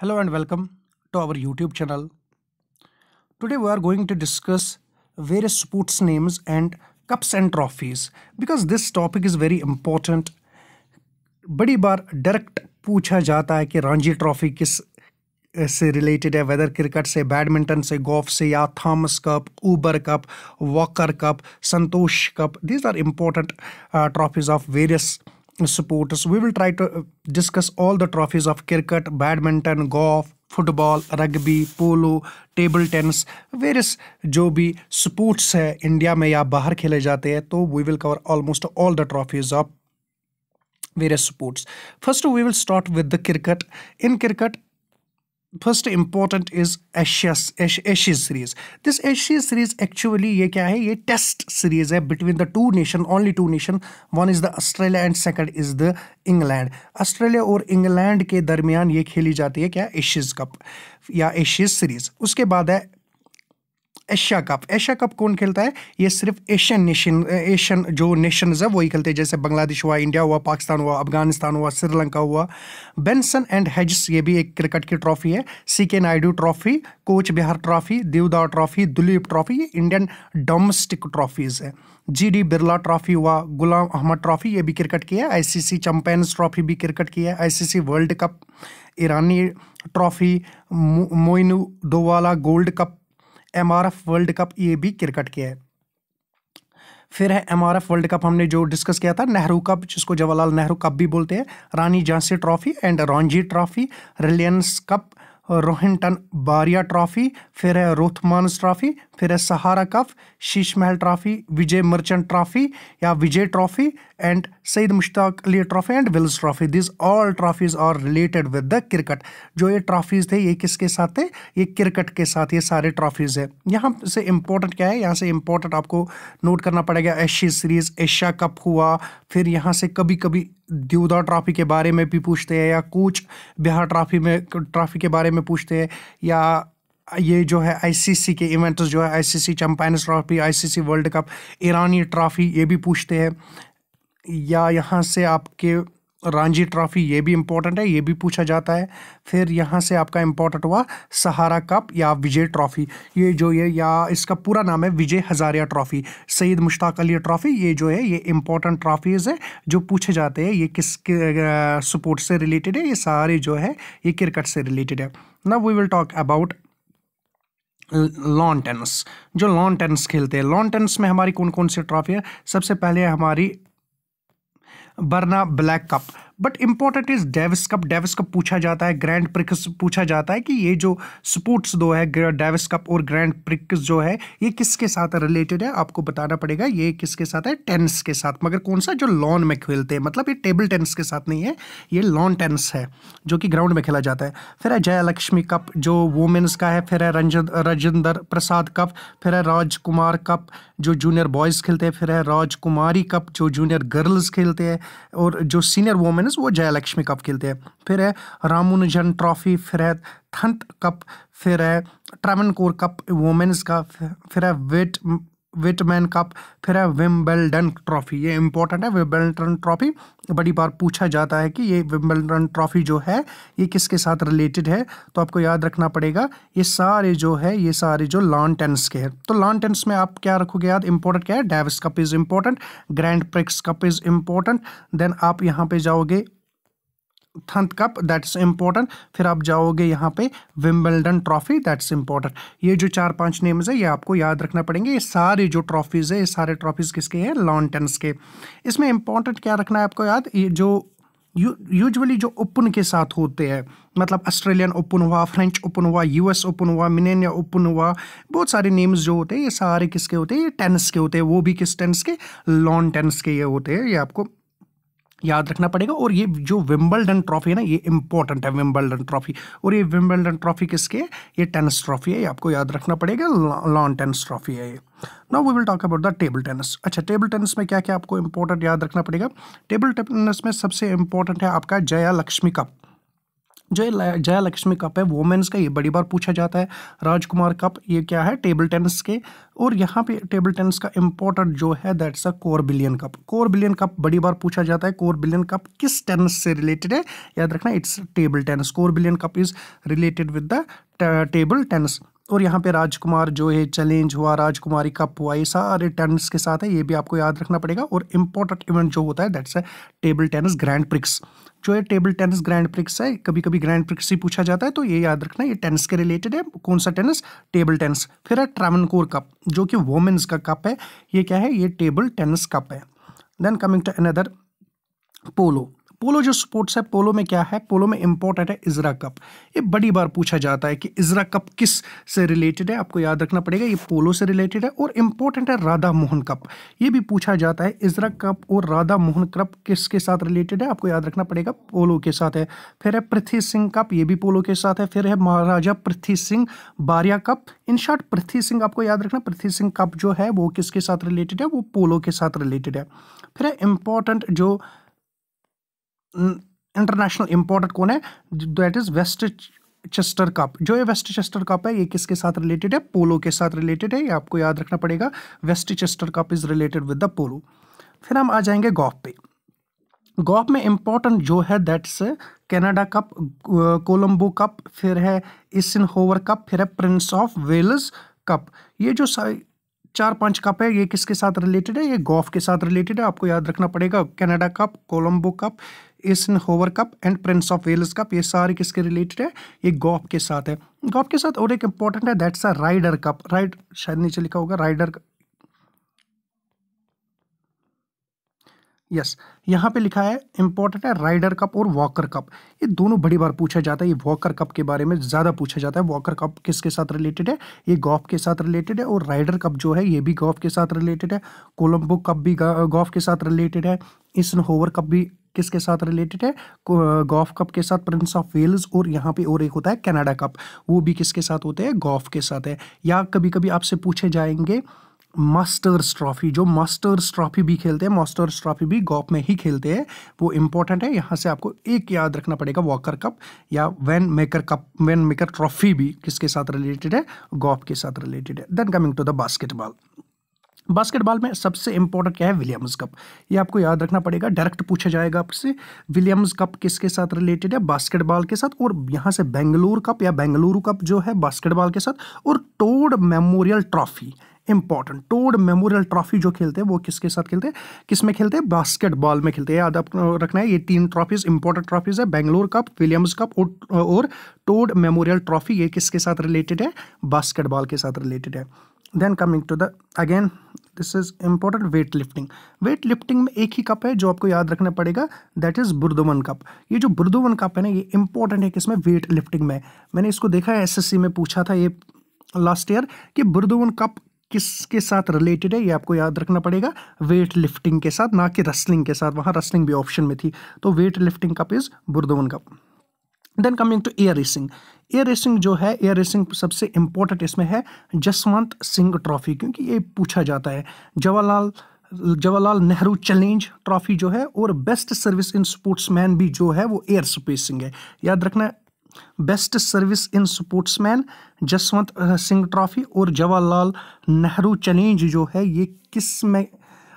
hello and welcome to our youtube channel today we are going to discuss various sports names and cups and trophies because this topic is very important बड़ी बार direct पूछा जाता है कि Ranjhi trophy किस से related है whether cricket से badminton से गोल्फ से या Thomas cup Uber cup Walker cup Santosh cup these are important trophies of various supporters, we will try to uh, discuss all the trophies of cricket, badminton, golf, football rugby polo table tennis various जो भी sports है India में या बाहर खेले जाते हैं तो we will cover almost all the trophies of various sports first we will start with the cricket in cricket first important is Ashes Ashes series this Ashes series actually ये क्या है ये टेस्ट सीरीज है between the two nation only two nation one is the Australia and second is the England Australia और England के दरमियान ये खेली जाती है क्या एशियज कप या एशियज सीरीज उसके बाद है एशिया कप एशिया कप कौन खेलता है ये सिर्फ एशियन नेशन एशियन जो नेशंस है वही खेलते हैं जैसे बांग्लादेश हुआ इंडिया हुआ पाकिस्तान हुआ अफगानिस्तान हुआ श्रीलंका हुआ बेंसन एंड हेजिस ये भी एक क्रिकेट की ट्रॉफी है C K Naidu trophy Cooch Behar trophy Deodhar trophy Duleep trophy ये इंडियन डोमेस्टिक ट्रॉफीज़ है जी डी बिरला ट्रॉफी हुआ गुलाम अहमद ट्रॉफी ये भी क्रिकेट की है आईसीसी चैंपियंस ट्रॉफी भी क्रिकेट की है ICC world cup Irani trophy Moin ud Dowlah gold cup M R F world cup ये भी क्रिकेट के है फिर है एम आर एफ वर्ल्ड कप हमने जो डिस्कस किया था नेहरू कप जिसको जवाहरलाल नेहरू कप भी बोलते हैं Rani Jhansi trophy and Ranji trophy Reliance cup Rohinton Baria trophy फिर है रोथमानस ट्रॉफी फिर है सहारा कप शीश महल ट्रॉफी विजय मर्चेंट ट्रॉफी या Vijay trophy and Syed Mushtaq Ali trophy and Wills trophy this all trophies are related with the cricket जो ये ट्रॉफीज थे ये किसके साथ थे ये क्रिकेट के साथ ये सारे ट्रॉफीज है यहाँ से इम्पोर्टेंट क्या है यहाँ से इम्पोर्टेंट आपको नोट करना पड़ेगा एशिया सीरीज एशिया कप हुआ फिर यहाँ से कभी कभी दीवदा ट्रॉफी के बारे में भी पूछते हैं या कूच बिहार ट्रॉफी में ट्रॉफी के बारे में पूछते हैं या ये जो है आईसीसी के इवेंट्स जो है ICC champions trophy ICC world cup Irani trophy ये भी पूछते हैं या यहाँ से आपके रांझी ट्रॉफी ये भी इम्पोर्टेंट है ये भी पूछा जाता है फिर यहाँ से आपका इम्पोर्टेंट हुआ सहारा कप या विजय ट्रॉफी ये जो ये या इसका पूरा नाम है विजय हज़ारिया ट्रॉफी सईद मुश्ताक अली ट्रॉफी ये जो है ये इम्पोर्टेंट ट्रॉफीज़ है जो पूछे जाते हैं ये किस स्पोर्ट्स से रिलेटेड है ये सारे जो है ये क्रिकेट से रिलेटेड है ना we will talk about lawn tennis जो लॉन टेनिस खेलते हैं लॉन टेनिस में हमारी कौन कौन सी ट्रॉफी है सबसे पहले हमारी Barna Bellack cup but important is Davis cup Davis cup पूछा जाता है ग्रैंड प्रिक्स पूछा जाता है कि ये जो स्पोर्ट्स दो है डेविस कप और ग्रैंड प्रिक्स जो है ये किसके साथ रिलेटेड है आपको बताना पड़ेगा ये किसके साथ है टेनिस के साथ मगर कौन सा जो लॉन में खेलते हैं मतलब ये टेबल टेनिस के साथ नहीं है ये लॉन टेनिस है जो कि ग्राउंड में खेला जाता है फिर है जयालक्ष्मी कप जो वुमेन्स का है फिर है रंजन राजेंद्र प्रसाद कप फिर है राजकुमार कप जो जूनियर बॉयज़ खेलते हैं फिर है राजकुमारी कप जो जूनियर गर्ल्स खेलते हैं और जो सीनियर वुमेन विनर्स वो जयालक्ष्मी कप खेलते हैं फिर है रामुनुजन ट्रॉफी फिर है थंत कप फिर है कोर कप वोमेंस का फिर है वेट विटमैन कप फिर है विम्बलडन ट्रॉफी ये इंपॉर्टेंट है विम्बलडन ट्रॉफी बड़ी बार पूछा जाता है कि ये विम्बलडन ट्रॉफी जो है ये किसके साथ रिलेटेड है तो आपको याद रखना पड़ेगा ये सारे जो है ये सारे जो लॉन टेनिस के हैं तो लॉन टेनिस में आप क्या रखोगे याद इंपॉर्टेंट क्या है Davis cup is important grand prix cup is important then आप यहाँ पे जाओगे थंथ कप दैट्स इंपॉर्टेंट फिर आप जाओगे यहाँ पे विम्बलडन ट्रॉफी दैट्स इंपॉर्टेंट ये जो चार पांच नेम्स है ये आपको याद रखना पड़ेंगे ये सारे जो ट्रॉफीज़ है ये सारे ट्रॉफीज़ किसके हैं लॉन टेनिस के इसमें इंपॉर्टेंट क्या रखना है आपको याद ये जो यूजुअली जो ओपन के साथ होते हैं मतलब ऑस्ट्रेलियन ओपन हुआ फ्रेंच ओपन हुआ यूएस ओपन हुआ मिनेनिया ओपन हुआ बहुत सारे नेम्स जो होते हैं ये सारे किसके होते हैं ये टेनिस के होते हैं वो भी किस टेनिस के लॉन टेनिस के ये होते हैं ये आपको याद रखना पड़ेगा और ये जो विम्बलडन ट्रॉफी है ना ये इंपॉर्टेंट है विम्बलडन ट्रॉफी और ये विम्बलडन ट्रॉफी किसके ये टेनिस ट्रॉफी है ये आपको याद रखना पड़ेगा लॉन टेनिस ट्रॉफी है ये now we will talk about the table tennis अच्छा टेबल टेनिस में क्या क्या आपको इंपॉर्टेंट याद रखना पड़ेगा टेबल टेनिस में सबसे इंपॉर्टेंट है आपका जया लक्ष्मी कप जो जया लक्ष्मी कप है वोमेंस का ये बड़ी बार पूछा जाता है राजकुमार कप ये क्या है टेबल टेनिस के और यहाँ पे टेबल टेनिस का इम्पोर्टेंट जो है that's a Corbillon cup Corbillon cup बड़ी बार पूछा जाता है कोर बिलियन कप किस टेनिस से रिलेटेड है याद रखना it's table tennis Corbillon cup is related with the table tennis और यहाँ पे राजकुमार जो है चैलेंज हुआ राजकुमारी कप हुआ ये सारे टेनिस के साथ है ये भी आपको याद रखना पड़ेगा और इम्पोर्टेंट इवेंट जो होता है दैट्स है टेबल टेनिस ग्रैंड प्रिक्स जो है टेबल टेनिस ग्रैंड प्रिक्स है कभी कभी ग्रैंड प्रिक्स ही पूछा जाता है तो ये याद रखना ये टेनिस के रिलेटेड है कौन सा टेनिस टेबल टेनिस फिर है ट्रेवन कप जो कि वोमेंस का कप है ये क्या है ये टेबल टेनिस कप है then coming to another polo polo जो स्पोर्ट्स है पोलो में क्या है पोलो में इंपॉर्टेंट है इजरा कप ये बड़ी बार पूछा जाता है कि इजरा कप किस से रिलेटेड है आपको याद रखना पड़ेगा ये पोलो से रिलेटेड है और इम्पोर्टेंट है राधा मोहन कप ये भी पूछा जाता है इजरा कप और राधा मोहन कप किसके साथ रिलेटेड है आपको याद रखना पड़ेगा पोलो के साथ है फिर है पृथ्वी सिंह कप ये भी पोलो के साथ है फिर है Maharaja Prithvi Singh Baria cup in short Prithvi Singh आपको याद रखना पृथ्वी सिंह कप जो है वो किसके साथ रिलेटेड है वो पोलो के साथ रिलेटेड है फिर है इम्पोर्टेंट जो इंटरनेशनल इंपॉर्टेंट कौन है that is Westchester cup जो ये वेस्ट चेस्टर कप है ये किसके साथ रिलेटेड है पोलो के साथ रिलेटेड है ये आपको याद रखना पड़ेगा Westchester cup is related with the polo फिर हम आ जाएंगे गॉफ पे गॉफ में इम्पोर्टेंट जो है that's Canada cup Colombo cup फिर है इसिन होवर कप फिर है प्रिंस ऑफ वेल्स कप ये जो चार पांच कप है ये किसके साथ रिलेटेड है ये गॉफ के साथ रिलेटेड है आपको याद रखना पड़ेगा Canada cup Colombo cup Eisenhower cup and prince of Wales cup ये सारे किसके रिलेटेड है ये गॉफ के साथ है गॉफ के साथ और एक इंपॉर्टेंट है that's a Ryder cup ride शायद नीचे लिखा होगा राइडर यस यहाँ पे लिखा है इंपॉर्टेंट है राइडर कप और वॉकर कप ये दोनों बड़ी बार पूछा जाता है ये वॉकर कप के बारे में ज़्यादा पूछा जाता है वॉकर कप किसके साथ रिलेटेड है ये गॉफ के साथ रिलेटेड है और राइडर कप जो है ये भी गॉफ के साथ रिलेटेड है कोलम्बो कप भी गॉफ के साथ रिलेटेड है इसन होवर कप भी किसके साथ रिलेटेड है गॉफ कप के साथ प्रिंस ऑफ वेल्स और यहाँ पे और एक होता है कनाडा कप वो भी किसके साथ होते हैं गॉफ के साथ है या कभी कभी आपसे पूछे जाएंगे मास्टर्स ट्रॉफी जो मास्टर्स ट्रॉफी भी खेलते हैं मास्टर्स ट्रॉफी भी गॉप में ही खेलते हैं वो इंपॉर्टेंट है यहाँ से आपको एक याद रखना पड़ेगा वॉकर कप या Wanamaker cup Wanamaker trophy भी किसके साथ रिलेटेड है गॉप के साथ रिलेटेड है then coming to the basketball basketball में सबसे इंपॉर्टेंट क्या है विलियम्स कप ये आपको याद रखना पड़ेगा डायरेक्ट पूछा जाएगा आपसे विलियम्स कप किसके साथ रिलेटेड है बास्केटबॉल के साथ और यहाँ से बेंगलुरु कप या बेंगलुरु कप जो है बास्केटबॉल के साथ और Todd memorial trophy important Todd memorial trophy जो खेलते हैं वो किसके साथ खेलते हैं किस में खेलते हैं बास्केटबॉल में खेलते हैं याद आप रखना है ये तीन ट्रॉफीज इंपॉर्टेंट ट्रॉफीज है बेंगलोर कप विलियम्स कप और, टोड मेमोरियल ट्रॉफी ये किसके साथ रिलेटेड है बास्केटबॉल के साथ रिलेटेड है then coming to the again this is important weightlifting weightlifting में एक ही कप है जो आपको याद रखना पड़ेगा दैट इज बुर्दोवन कप ये जो बुर्दोवन कप है ना ये इंपॉर्टेंट है किसमें वेट लिफ्टिंग में मैंने इसको देखा है सी में पूछा था ये लास्ट ईयर कि बुर्दोवन कप किसके साथ रिलेटेड है ये आपको याद रखना पड़ेगा वेट लिफ्टिंग के साथ ना कि रसलिंग के साथ वहाँ रसलिंग भी ऑप्शन में थी तो weightlifting cup is Burdwan cup then coming to air racing air racing जो है एयर रेसिंग सबसे इम्पोर्टेंट इसमें है जसवंत सिंह ट्रॉफी क्योंकि ये पूछा जाता है जवाहरलाल जवाहरलाल नेहरू चैलेंज ट्रॉफी जो है और बेस्ट सर्विस इन स्पोर्ट्समैन भी जो है वो एयर स्पेसिंग है याद रखना best service in sportsman Jaswant Singh trophy और जवाहरलाल नेहरू चैलेंज जो है ये किस में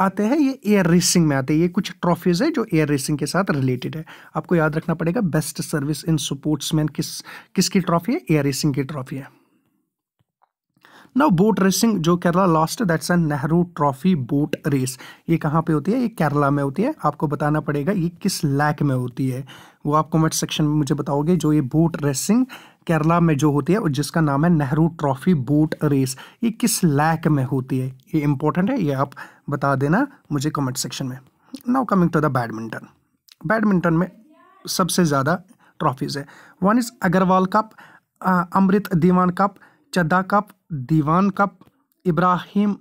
आते हैं ये एयर रेसिंग में आते हैं ये कुछ ट्रॉफीज़ है जो एयर रेसिंग के साथ रिलेटेड है आपको याद रखना पड़ेगा बेस्ट सर्विस इन स्पोर्ट्समैन किस किसकी ट्रॉफी है एयर रेसिंग की ट्रॉफी है ना बोट रेसिंग जो Kerala last that's an Nehru trophy boat race ये कहाँ पे होती है ये केरला में होती है आपको बताना पड़ेगा ये किस लैक में होती है वो आप कमेंट सेक्शन में मुझे बताओगे जो ये बोट रेसिंग केरला में जो होती है और जिसका नाम है नेहरू ट्रॉफी बोट रेस ये किस लैक में होती है ये इंपॉर्टेंट है ये आप बता देना मुझे कमेंट सेक्शन में now coming to the badminton badminton में सबसे ज़्यादा ट्रॉफीज़ है one is Agarwal cup Amrit Diwan cup Chadha cup Diwan cup Ibrahim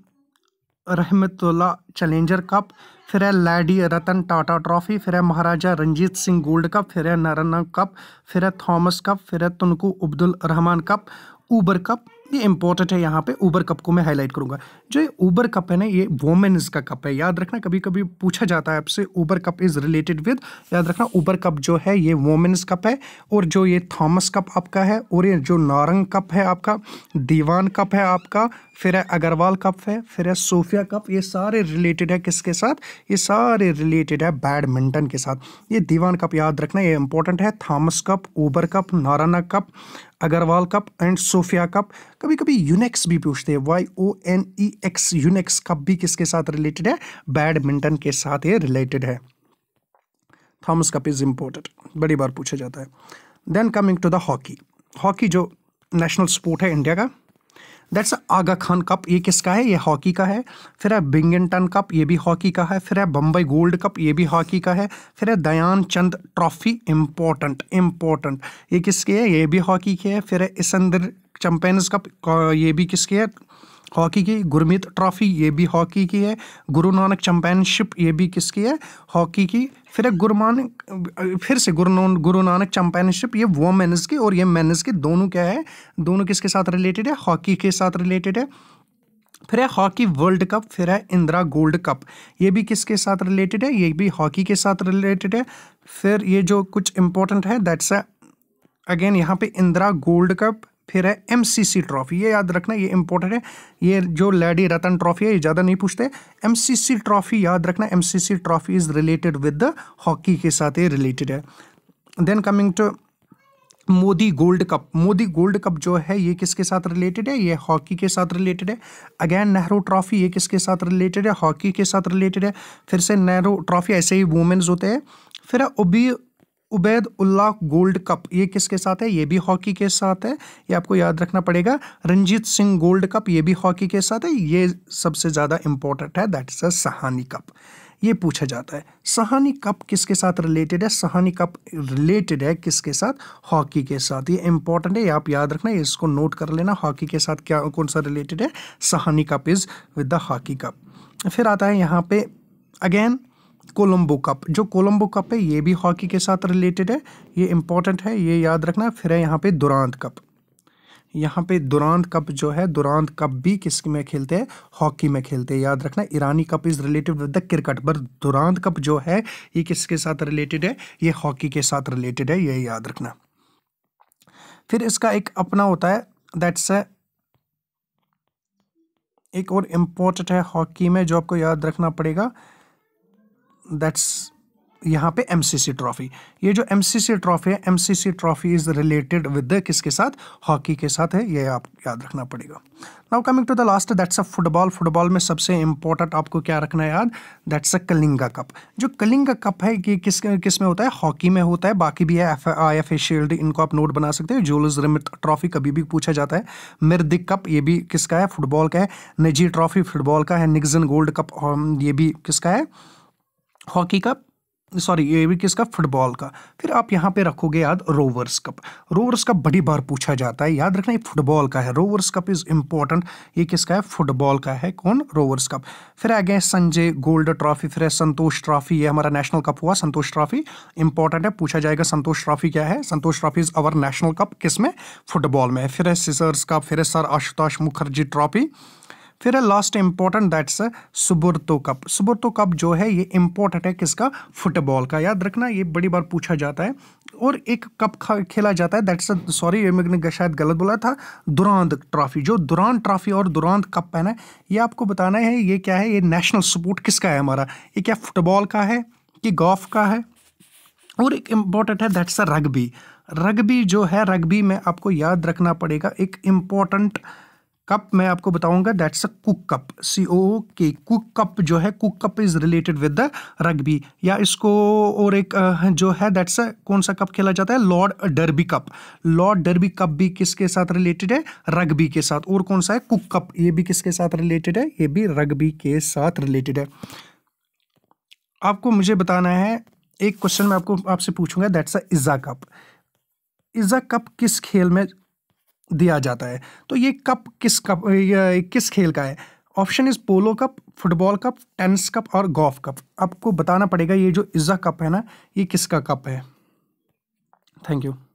Rahimtulla challenger cup फिर है लैडी रतन टाटा ट्रॉफी फिर है महाराजा रंजीत सिंह गोल्ड कप फिर है नारायणा कप फिर है थॉमस कप फिर है Tunku Abdul Rahman cup Uber cup ये इंपॉर्टेंट है यहाँ पे ऊबर कप को मैं हाईलाइट करूँगा जो ये ऊबर कप है ना ये वोमेन्स का कप है याद रखना कभी कभी पूछा जाता है आपसे Uber cup is related with याद रखना ऊबर कप जो है ये वोमेन्स कप है और जो ये थॉमस कप आपका है और ये जो नारंग कप है आपका दीवान कप है आपका फिर है अग्रवाल कप है फिर है सोफिया कप ये सारे रिलेटेड है किसके साथ ये सारे रिलेटेड है बैडमिंटन के साथ ये दीवान कप याद रखना ये इंपॉर्टेंट है Thomas cup Uber cup Narayana cup Agarwal cup and Sophia cup कभी कभी यूनेक्स भी पूछते हैं Y O N E X Yonex cup भी किसके साथ रिलेटेड है बैडमिंटन के साथ ये रिलेटेड है थॉमस कप इज़ इम्पोर्टेंट बड़ी बार पूछा जाता है then coming to the hockey hockey जो नेशनल स्पोर्ट है इंडिया का दैट्स आगा खान कप ये किसका है ये हॉकी का है फिर है बिंगटन कप ये भी हॉकी का है फिर है बम्बई गोल्ड कप ये भी हॉकी का है फिर है Dhyan Chand trophy important important ये किसके है ये भी हॉकी के है फिर है इसंदर चैम्पियंस कप ये भी किसके है हॉकी की गुरमीत ट्रॉफी ये भी हॉकी की है गुरु नानक चैम्पियनशिप ये भी किसकी है हॉकी की फिर है गुरमान फिर से गुरु गुरु नानक चैंपियनशिप ये वोमेन्स की और ये मेन्स की दोनों क्या है दोनों किसके साथ रिलेटेड है हॉकी के साथ रिलेटेड है फिर है हॉकी वर्ल्ड कप फिर है इंदिरा गोल्ड कप ये भी किसके साथ रिलेटेड है ये भी हॉकी के साथ रिलेटेड है फिर ये जो कुछ इंपॉर्टेंट है दैट्स अगेन यहाँ पे इंदिरा गोल्ड कप फिर है एम सी सी ट्रॉफी ये याद रखना ये इंपॉर्टेंट है ये जो लेडी रतन ट्रॉफी है ये ज़्यादा नहीं पूछते एम सी सी ट्रॉफी याद रखना M C C trophy is related with the hockey के साथ ये रिलेटेड है then coming to Modi gold cup Modi gold cup जो है ये किसके साथ रिलेटेड है ये हॉकी के साथ रिलेटेड है अगैन नेहरू ट्रॉफी ये किसके साथ रिलेटेड है हॉकी के साथ रिलेटेड है फिर से नेहरू ट्रॉफी ऐसे ही वुमेन्स होते हैं फिर है ओबी उबैद उल्लाह गोल्ड कप ये किसके साथ है ये भी हॉकी के साथ है ये आपको याद रखना पड़ेगा रंजीत सिंह गोल्ड कप ये भी हॉकी के साथ है ये सबसे ज़्यादा इंपॉर्टेंट है that is a Sahni cup ये पूछा जाता है सहानी कप किसके साथ रिलेटेड है सहानी कप रिलेटेड है किसके साथ हॉकी के साथ ये इंपॉर्टेंट है ये आप याद रखना इसको नोट कर लेना हॉकी के साथ क्या कौन सा रिलेटेड है Sahni cup is with the hockey cup फिर आता है यहाँ पे अगेन कोलंबो कप जो कोलंबो कप है ये भी हॉकी के साथ रिलेटेड है ये इम्पॉर्टेंट है ये याद रखना फिर है यहाँ पे दुरांत कप यहाँ पे दुरांत कप जो है दुरांत कप भी किस में खेलते हैं हॉकी में खेलते हैं याद रखना Irani cup is related with the cricket पर दुरांत कप जो है ये किसके साथ रिलेटेड है ये हॉकी के साथ रिलेटेड है ये याद रखना फिर इसका एक अपना होता है दैट्स अ एक और इम्पोर्टेंट है हॉकी में जो आपको याद रखना पड़ेगा दैट्स यहाँ पे एम ट्रॉफी ये जो एम ट्रॉफी है M trophy is related with किसके साथ हॉकी के साथ है ये आप याद रखना पड़ेगा now coming to the last that's a football football में सबसे इंपॉर्टेंट आपको क्या रखना है याद दैट्स अ कलिंगा कप जो कलिंगा कप है ये किस किस में होता है हॉकी में होता है बाकी भी है F I F A shield इनको आप नोट बना सकते हो जोलस रिमित ट्रॉफी कभी भी पूछा जाता है मिर्दिक कप ये भी किसका है फुटबॉल का है निजी ट्रॉफी फुटबॉल का है निगजन गोल्ड कप ये भी किसका है हॉकी का सॉरी ये भी किसका फुटबॉल का फिर आप यहाँ पे रखोगे याद रोवर्स कप रोवर्स कप बड़ी बार पूछा जाता है याद रखना ये फुटबॉल का है रोवर्स कप इज़ इम्पॉर्टेंट ये किसका है फुटबॉल का है कौन रोवर्स कप फिर आ गए संजय गोल्ड ट्रॉफी फिर है संतोष ट्रॉफी ये हमारा नेशनल कप हुआ संतोष ट्रॉफी इंपॉर्टेंट है पूछा जाएगा संतोष ट्रॉफी क्या है Santosh trophy is our national cup किस में फुटबॉल में फिर है सिसर्स कप फिर है सर आशुतोष मुखर्जी ट्रॉफी फिर है last important that's Subroto cup Subroto cup जो है ये इंपॉर्टेंट है किसका फुटबॉल का याद रखना ये बड़ी बार पूछा जाता है और एक कप खेला जाता है दैट्स सॉरी ये मैंने शायद गलत बोला था दुरांद ट्रॉफी जो दुरान ट्रॉफी और दुरांद कप है ना ये आपको बताना है ये क्या है ये नेशनल स्पोर्ट किसका है हमारा ये क्या फुटबॉल का है कि गॉफ का है और एक इम्पॉर्टेंट है दैट्स अ रग्बी रग्बी जो है रग्बी में आपको याद रखना पड़ेगा एक इम्पॉर्टेंट कप मैं आपको बताऊंगा that's a Cook cup C O K Cook cup जो है Cook cup is related with the rugby या इसको और एक जो है दैट्स अ कौन सा कप खेला जाता है Lord Derby cup Lord Derby cup भी किसके साथ रिलेटेड है रग्बी के साथ और कौन सा है कुक कप ये भी किसके साथ रिलेटेड है ये भी रग्बी के साथ रिलेटेड है आपको मुझे बताना है एक क्वेश्चन मैं आपको आपसे पूछूंगा that's a Ezra cup Ezra cup किस खेल में दिया जाता है तो ये कप किस कप ये किस खेल का है option is polo cup football cup tennis cup और गोल्फ कप आपको बताना पड़ेगा ये जो इज़ा कप है ना ये किसका कप है थैंक यू